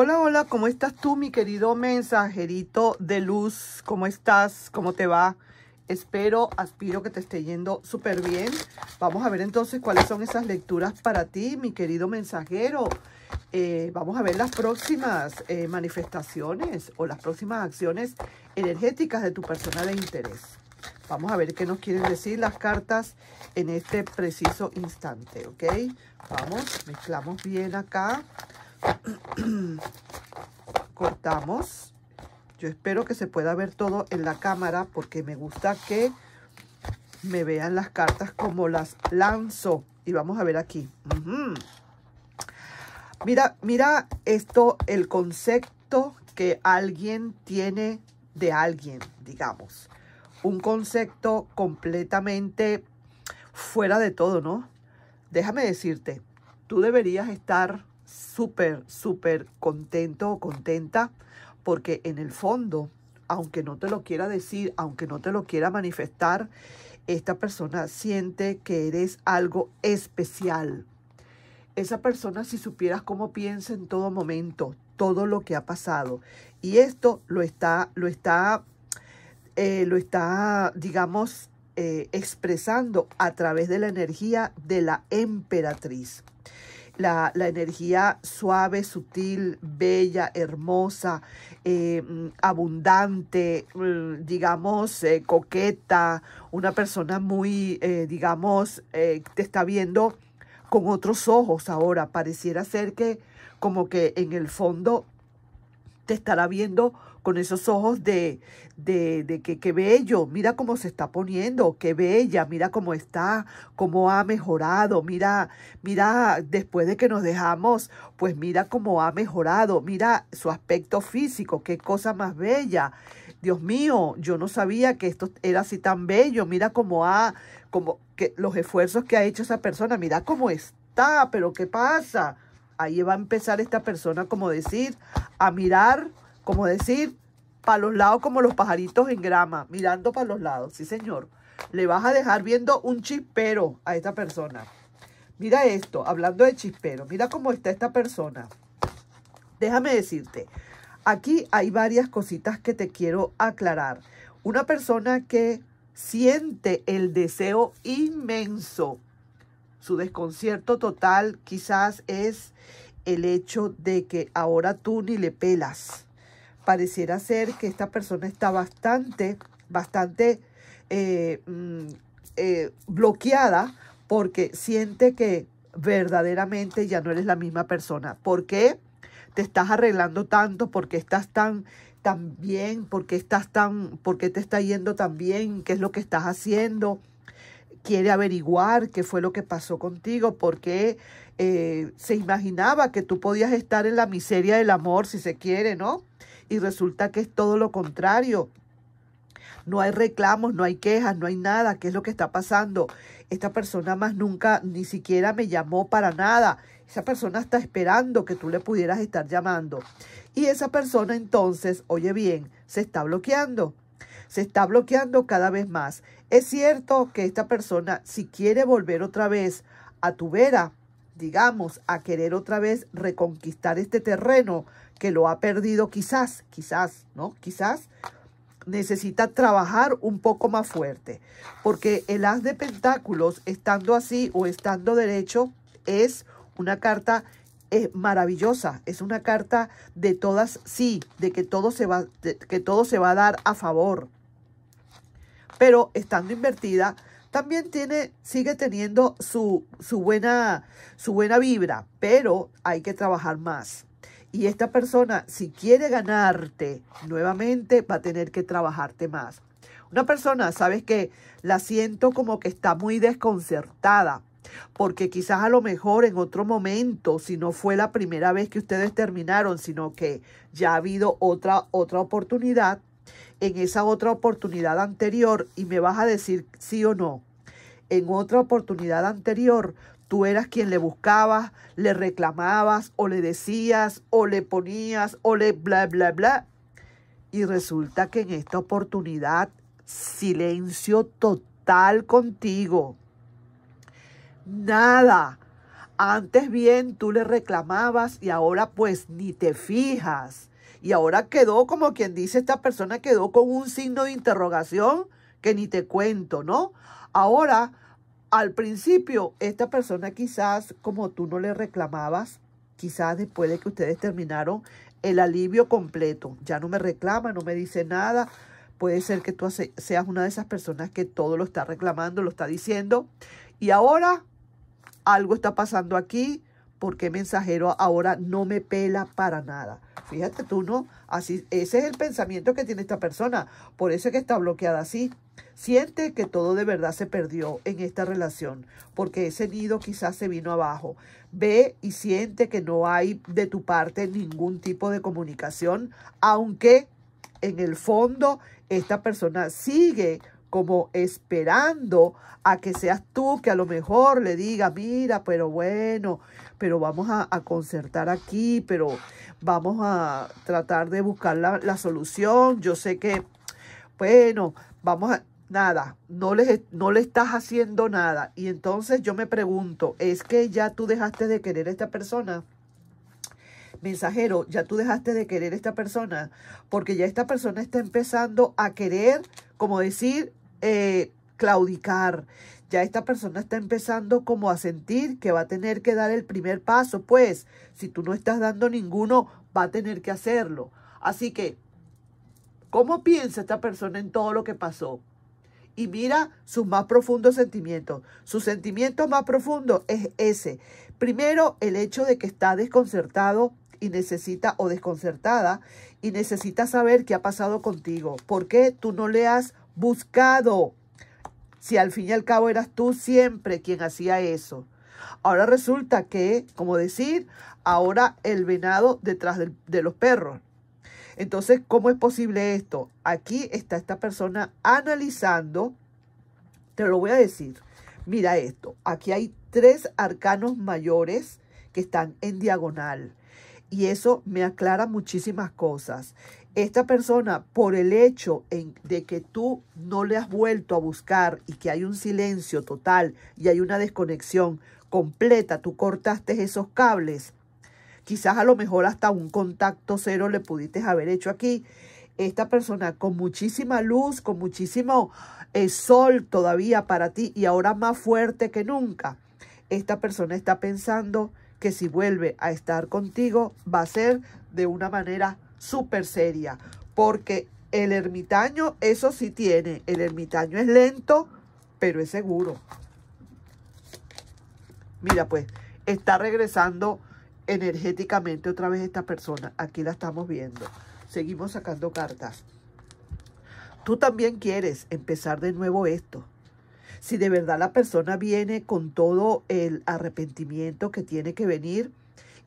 Hola, hola, ¿cómo estás tú, mi querido mensajerito de luz? ¿Cómo estás? ¿Cómo te va? Espero, aspiro que te esté yendo súper bien. Vamos a ver entonces cuáles son esas lecturas para ti, mi querido mensajero. Eh, vamos a ver las próximas eh, manifestaciones o las próximas acciones energéticas de tu persona de interés. Vamos a ver qué nos quieren decir las cartas en este preciso instante, ¿ok? Vamos, mezclamos bien acá. cortamos yo espero que se pueda ver todo en la cámara porque me gusta que me vean las cartas como las lanzo y vamos a ver aquí mira mira esto el concepto que alguien tiene de alguien digamos un concepto completamente fuera de todo no déjame decirte tú deberías estar súper, súper contento o contenta porque en el fondo, aunque no te lo quiera decir, aunque no te lo quiera manifestar, esta persona siente que eres algo especial. Esa persona, si supieras cómo piensa en todo momento, todo lo que ha pasado. Y esto lo está, lo está, eh, lo está, digamos, eh, expresando a través de la energía de la emperatriz la, la energía suave, sutil, bella, hermosa, eh, abundante, mm, digamos, eh, coqueta, una persona muy, eh, digamos, te está viendo con otros ojos ahora. Pareciera ser que como que en el fondo te estará viendo con esos ojos de, de, de que, qué bello, mira cómo se está poniendo, qué bella, mira cómo está, cómo ha mejorado, mira, mira, después de que nos dejamos, pues mira cómo ha mejorado, mira su aspecto físico, qué cosa más bella. Dios mío, yo no sabía que esto era así tan bello, mira cómo ha, como que los esfuerzos que ha hecho esa persona, mira cómo está, pero qué pasa. Ahí va a empezar esta persona, como decir, a mirar como decir, para los lados como los pajaritos en grama, mirando para los lados, sí señor. Le vas a dejar viendo un chispero a esta persona. Mira esto, hablando de chispero, mira cómo está esta persona. Déjame decirte, aquí hay varias cositas que te quiero aclarar. Una persona que siente el deseo inmenso, su desconcierto total quizás es el hecho de que ahora tú ni le pelas pareciera ser que esta persona está bastante, bastante eh, mm, eh, bloqueada porque siente que verdaderamente ya no eres la misma persona. ¿Por qué te estás arreglando tanto? ¿Por qué estás tan, tan bien? ¿Por estás tan, por te está yendo tan bien? ¿Qué es lo que estás haciendo? quiere averiguar qué fue lo que pasó contigo, porque eh, se imaginaba que tú podías estar en la miseria del amor, si se quiere, ¿no? Y resulta que es todo lo contrario. No hay reclamos, no hay quejas, no hay nada. ¿Qué es lo que está pasando? Esta persona más nunca ni siquiera me llamó para nada. Esa persona está esperando que tú le pudieras estar llamando. Y esa persona entonces, oye bien, se está bloqueando. Se está bloqueando cada vez más. Es cierto que esta persona, si quiere volver otra vez a tu vera, digamos, a querer otra vez reconquistar este terreno que lo ha perdido quizás, quizás, ¿no? Quizás necesita trabajar un poco más fuerte, porque el haz de pentáculos, estando así o estando derecho, es una carta es eh, maravillosa, es una carta de todas sí, de que todo se va, de, que todo se va a dar a favor, pero estando invertida, también tiene, sigue teniendo su, buena, su buena vibra, pero hay que trabajar más. Y esta persona, si quiere ganarte nuevamente, va a tener que trabajarte más. Una persona, sabes que la siento como que está muy desconcertada, porque quizás a lo mejor en otro momento, si no fue la primera vez que ustedes terminaron, sino que ya ha habido otra, otra oportunidad, en esa otra oportunidad anterior y me vas a decir sí o no. En otra oportunidad anterior, tú eras quien le buscabas, le reclamabas o le decías o le ponías o le bla, bla, bla. Y resulta que en esta oportunidad, silencio total contigo. Nada. Antes bien tú le reclamabas y ahora pues ni te fijas y ahora quedó, como quien dice esta persona, quedó con un signo de interrogación que ni te cuento, ¿no? Ahora, al principio, esta persona quizás, como tú no le reclamabas, quizás después de que ustedes terminaron, el alivio completo. Ya no me reclama, no me dice nada. Puede ser que tú seas una de esas personas que todo lo está reclamando, lo está diciendo. Y ahora algo está pasando aquí porque mensajero ahora no me pela para nada? Fíjate tú, ¿no? Así, ese es el pensamiento que tiene esta persona. Por eso es que está bloqueada así. Siente que todo de verdad se perdió en esta relación, porque ese nido quizás se vino abajo. Ve y siente que no hay de tu parte ningún tipo de comunicación, aunque en el fondo esta persona sigue como esperando a que seas tú que a lo mejor le diga, mira, pero bueno, pero vamos a, concertar aquí, pero vamos a tratar de buscar la, solución. Yo sé que, bueno, vamos a... Nada, no le no le estás haciendo nada. Y entonces yo me pregunto, ¿es que ya tú dejaste de querer a esta persona? Mensajero, ya tú dejaste de querer a esta persona, porque ya esta persona está empezando a querer como decir, eh, claudicar. Ya esta persona está empezando como a sentir que va a tener que dar el primer paso, pues si tú no estás dando ninguno, va a tener que hacerlo. Así que, ¿cómo piensa esta persona en todo lo que pasó? Y mira sus más profundos sentimientos. Su sentimiento más profundo es ese. Primero, el hecho de que está desconcertado y necesita o desconcertada y necesita saber qué ha pasado contigo. ¿Por qué tú no le has buscado. Si al fin y al cabo eras tú siempre quien hacía eso. Ahora resulta que, como decir, ahora el venado detrás de los perros. Entonces, ¿cómo es posible esto? Aquí está esta persona analizando, te lo voy a decir. Mira esto, aquí hay tres arcanos mayores que están en diagonal. Y eso me aclara muchísimas cosas esta persona, por el hecho de que tú no le has vuelto a buscar y que hay un silencio total y hay una desconexión completa, tú cortaste esos cables, quizás a lo mejor hasta un contacto cero le pudiste haber hecho aquí. Esta persona con muchísima luz, con muchísimo eh, sol todavía para ti y ahora más fuerte que nunca. Esta persona está pensando que si vuelve a estar contigo va a ser de una manera súper seria, porque el ermitaño, eso sí tiene, el ermitaño es lento, pero es seguro. Mira pues, está regresando energéticamente otra vez esta persona. Aquí la estamos viendo. Seguimos sacando cartas. Tú también quieres empezar de nuevo esto. Si de verdad la persona viene con todo el arrepentimiento que tiene que venir,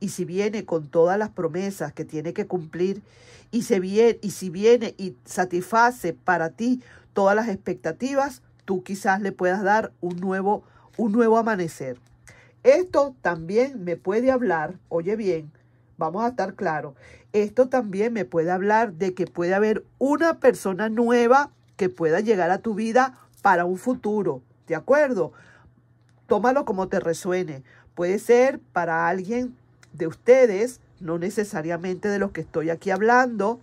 y si viene con todas las promesas que tiene que cumplir, y, se viene, y si viene y satisface para ti todas las expectativas, tú quizás le puedas dar un nuevo, un nuevo amanecer. Esto también me puede hablar, oye bien, vamos a estar claros, esto también me puede hablar de que puede haber una persona nueva que pueda llegar a tu vida para un futuro, ¿de acuerdo? Tómalo como te resuene. Puede ser para alguien de ustedes, no necesariamente de los que estoy aquí hablando,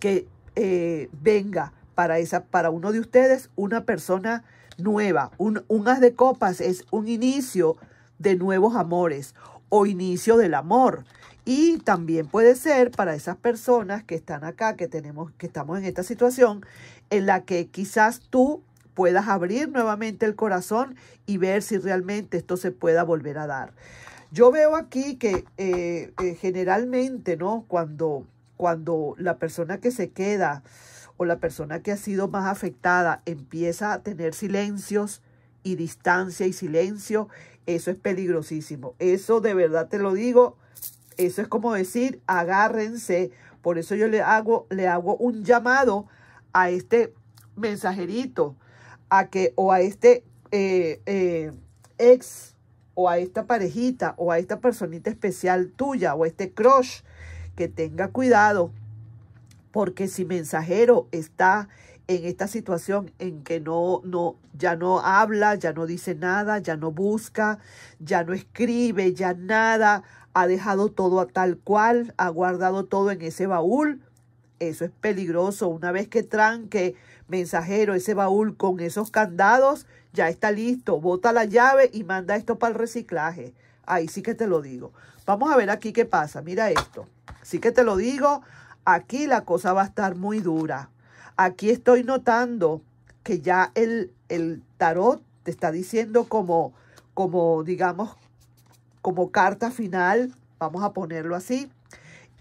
que eh, venga para, esa, para uno de ustedes una persona nueva. Un, un as de copas es un inicio de nuevos amores o inicio del amor. Y también puede ser para esas personas que están acá, que tenemos, que estamos en esta situación, en la que quizás tú puedas abrir nuevamente el corazón y ver si realmente esto se pueda volver a dar. Yo veo aquí que eh, eh, generalmente, ¿no? Cuando, cuando la persona que se queda o la persona que ha sido más afectada empieza a tener silencios y distancia y silencio, eso es peligrosísimo. Eso de verdad te lo digo, eso es como decir, agárrense. Por eso yo le hago, le hago un llamado a este mensajerito, a que, o a este eh, ex o a esta parejita o a esta personita especial tuya o a este crush que tenga cuidado porque si mensajero está en esta situación en que no no ya no habla, ya no dice nada, ya no busca, ya no escribe, ya nada, ha dejado todo a tal cual, ha guardado todo en ese baúl eso es peligroso. Una vez que tranque, mensajero, ese baúl con esos candados, ya está listo. Bota la llave y manda esto para el reciclaje. Ahí sí que te lo digo. Vamos a ver aquí qué pasa. Mira esto. Sí que te lo digo. Aquí la cosa va a estar muy dura. Aquí estoy notando que ya el, el tarot te está diciendo como, como, digamos, como carta final, vamos a ponerlo así,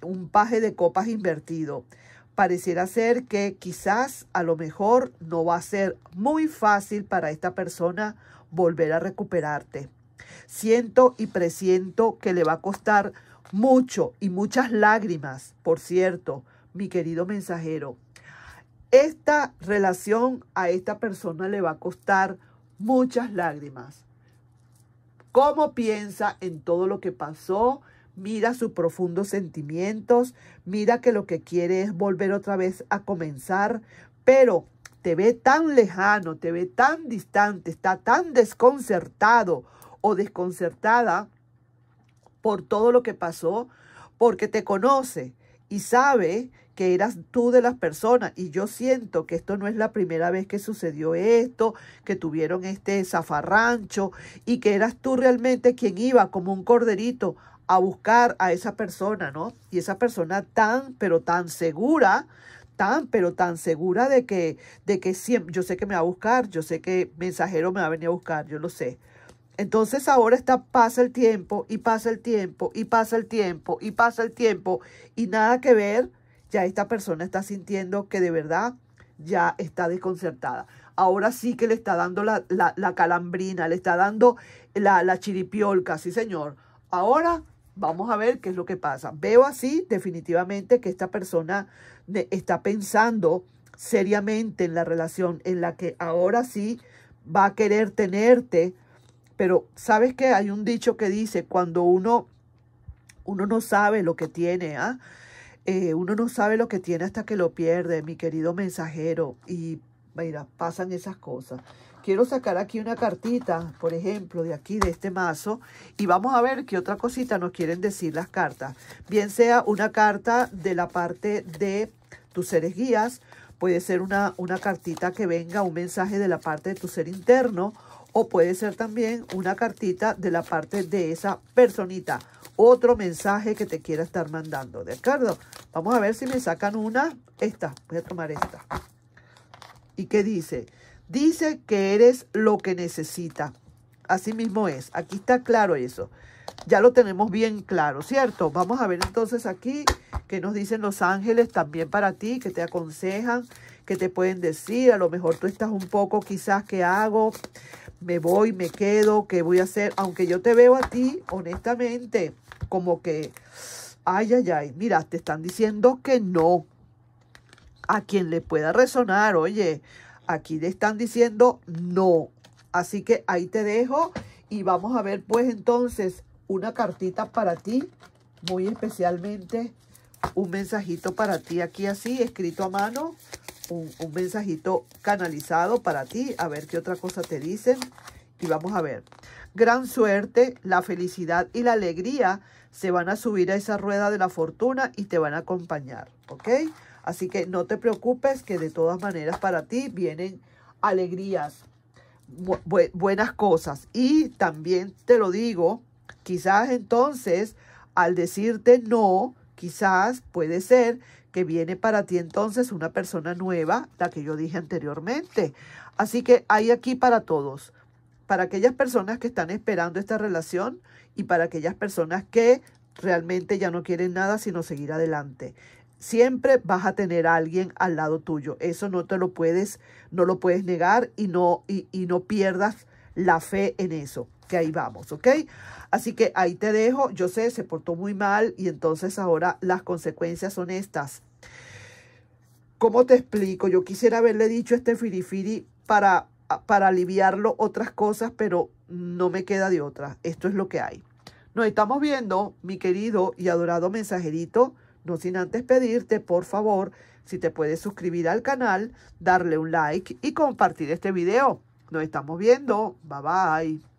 un paje de copas invertido. Pareciera ser que quizás a lo mejor no va a ser muy fácil para esta persona volver a recuperarte. Siento y presiento que le va a costar mucho y muchas lágrimas, por cierto, mi querido mensajero. Esta relación a esta persona le va a costar muchas lágrimas. ¿Cómo piensa en todo lo que pasó? mira sus profundos sentimientos, mira que lo que quiere es volver otra vez a comenzar, pero te ve tan lejano, te ve tan distante, está tan desconcertado o desconcertada por todo lo que pasó, porque te conoce y sabe que eras tú de las personas. Y yo siento que esto no es la primera vez que sucedió esto, que tuvieron este zafarrancho y que eras tú realmente quien iba como un corderito a buscar a esa persona, ¿no? Y esa persona tan, pero tan segura, tan, pero tan segura de que, de que siempre, yo sé que me va a buscar, yo sé que mensajero me va a venir a buscar, yo lo sé. Entonces ahora está, pasa el tiempo y pasa el tiempo y pasa el tiempo y pasa el tiempo y nada que ver, ya esta persona está sintiendo que de verdad ya está desconcertada. Ahora sí que le está dando la, calambrina, le está dando la, la chiripiolca, sí señor. Ahora Vamos a ver qué es lo que pasa. Veo así definitivamente que esta persona está pensando seriamente en la relación en la que ahora sí va a querer tenerte. Pero sabes que hay un dicho que dice, cuando uno, uno no sabe lo que tiene, ¿ah? Eh, uno no sabe lo que tiene hasta que lo pierde, mi querido mensajero. Y mira, pasan esas cosas quiero sacar aquí una cartita, por ejemplo, de aquí, de este mazo, y vamos a ver qué otra cosita nos quieren decir las cartas. Bien sea una carta de la parte de tus seres guías, puede ser una, una cartita que venga, un mensaje de la parte de tu ser interno, o puede ser también una cartita de la parte de esa personita, otro mensaje que te quiera estar mandando, ¿de acuerdo? Vamos a ver si me sacan una, esta, voy a tomar esta. ¿Y qué dice? dice que eres lo que necesita. Así mismo es. Aquí está claro eso. Ya lo tenemos bien claro, ¿cierto? Vamos a ver entonces aquí qué nos dicen los ángeles también para ti, que te aconsejan, que te pueden decir. A lo mejor tú estás un poco quizás, ¿qué hago? ¿Me voy? ¿Me quedo? ¿Qué voy a hacer? Aunque yo te veo a ti, honestamente, como que, ay, ay, ay, mira, te están diciendo que no. A quien le pueda resonar, oye, Aquí le están diciendo no. Así que ahí te dejo y vamos a ver pues entonces una cartita para ti, muy especialmente un mensajito para ti aquí así, escrito a mano, un, mensajito canalizado para ti, a ver qué otra cosa te dicen y vamos a ver. Gran suerte, la felicidad y la alegría se van a subir a esa rueda de la fortuna y te van a acompañar, ¿ok? Así que no te preocupes que de todas maneras para ti vienen alegrías, buenas cosas. Y también te lo digo, quizás entonces al decirte no, quizás puede ser que viene para ti entonces una persona nueva, la que yo dije anteriormente. Así que hay aquí para todos, para aquellas personas que están esperando esta relación y para aquellas personas que realmente ya no quieren nada sino seguir adelante. Siempre vas a tener a alguien al lado tuyo. Eso no te lo puedes, no lo puedes negar y no, y, no pierdas la fe en eso. Que ahí vamos, ¿ok? Así que ahí te dejo. Yo sé, se portó muy mal y entonces ahora las consecuencias son estas. ¿Cómo te explico? Yo quisiera haberle dicho este firifiri para, para aliviarlo otras cosas, pero no me queda de otra. Esto es lo que hay. Nos estamos viendo, mi querido y adorado mensajerito. No sin antes pedirte, por favor, si te puedes suscribir al canal, darle un like y compartir este video. Nos estamos viendo. Bye bye.